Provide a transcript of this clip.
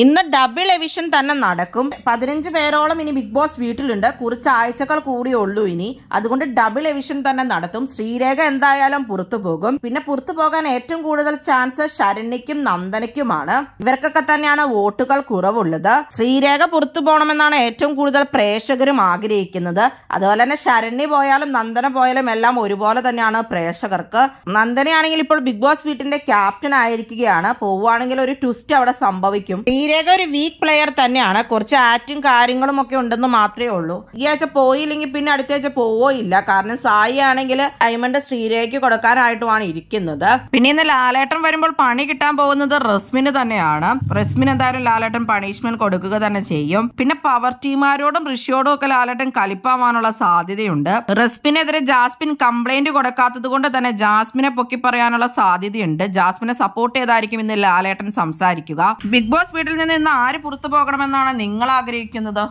ഇന്ന് double evasion തന്നെ നടക്കും പതിനഞ്ച് പേരോളം ഇനി ബിഗ് ബോസ് വീട്ടിലുണ്ട് കുറച്ച് ആഴ്ചകൾ കൂടിയേ ഉള്ളൂ ഇനി അതുകൊണ്ട് ഡബിൾ എവിഷൻ തന്നെ നടത്തും ശ്രീരേഖ എന്തായാലും പുറത്തു പോകും പിന്നെ പുറത്തു പോകാൻ ഏറ്റവും കൂടുതൽ ചാൻസ് ശരണ്യക്കും നന്ദനയ്ക്കുമാണ് ഇവർക്കൊക്കെ തന്നെയാണ് വോട്ടുകൾ കുറവുള്ളത് ശ്രീരേഖ പുറത്തു പോകണമെന്നാണ് ഏറ്റവും കൂടുതൽ പ്രേക്ഷകരും ആഗ്രഹിക്കുന്നത് അതുപോലെ തന്നെ ശരണ്യ പോയാലും നന്ദന പോയാലും എല്ലാം ഒരുപോലെ തന്നെയാണ് പ്രേക്ഷകർക്ക് നന്ദനയാണെങ്കിൽ ഇപ്പോൾ ബിഗ് ബോസ് വീട്ടിന്റെ ക്യാപ്റ്റൻ ആയിരിക്കുകയാണ് പോവുകയാണെങ്കിൽ ഒരു ട്വിസ്റ്റ് അവിടെ സംഭവിക്കും നീരേഖ ഒരു വീക്ക് പ്ലെയർ തന്നെയാണ് കുറച്ച് ആറ്റും കാര്യങ്ങളും ഒക്കെ ഉണ്ടെന്ന് മാത്രമേ ഉള്ളൂ ഈ ആഴ്ച പോയില്ലെങ്കിൽ പിന്നെ അടുത്ത ആഴ്ച പോവോ ഇല്ല കാരണം സായി ആണെങ്കിൽ ഡയമണ്ട് ശ്രീരേഖ കൊടുക്കാനായിട്ടുമാണ് ഇരിക്കുന്നത് പിന്നെ ഇന്ന് ലാലേട്ടൻ വരുമ്പോൾ പണി കിട്ടാൻ പോകുന്നത് റസ്മിന് തന്നെയാണ് റസ്മിൻ എന്തായാലും ലാലേട്ടൻ പണിഷ്മെന്റ് കൊടുക്കുക തന്നെ ചെയ്യും പിന്നെ പവർ ടീമാരോടും ഋഷിയോടും ഒക്കെ ലാലേട്ടൻ കളിപ്പാവാനുള്ള സാധ്യതയുണ്ട് റസ്മിനെതിരെ ജാസ്മിൻ കംപ്ലൈന്റ് കൊടുക്കാത്തത് കൊണ്ട് തന്നെ ജാസ്മിനെ പൊക്കി പറയാനുള്ള സാധ്യതയുണ്ട് ജാസ്മിനെ സപ്പോർട്ട് ചെയ്തായിരിക്കും ഇന്ന് ലാലേട്ടൻ സംസാരിക്കുക ബിഗ് ബോസ് വീട് വീട്ടിൽ നിന്ന് ഇന്ന് ആര് പുറത്തു പോകണമെന്നാണ് നിങ്ങൾ ആഗ്രഹിക്കുന്നത്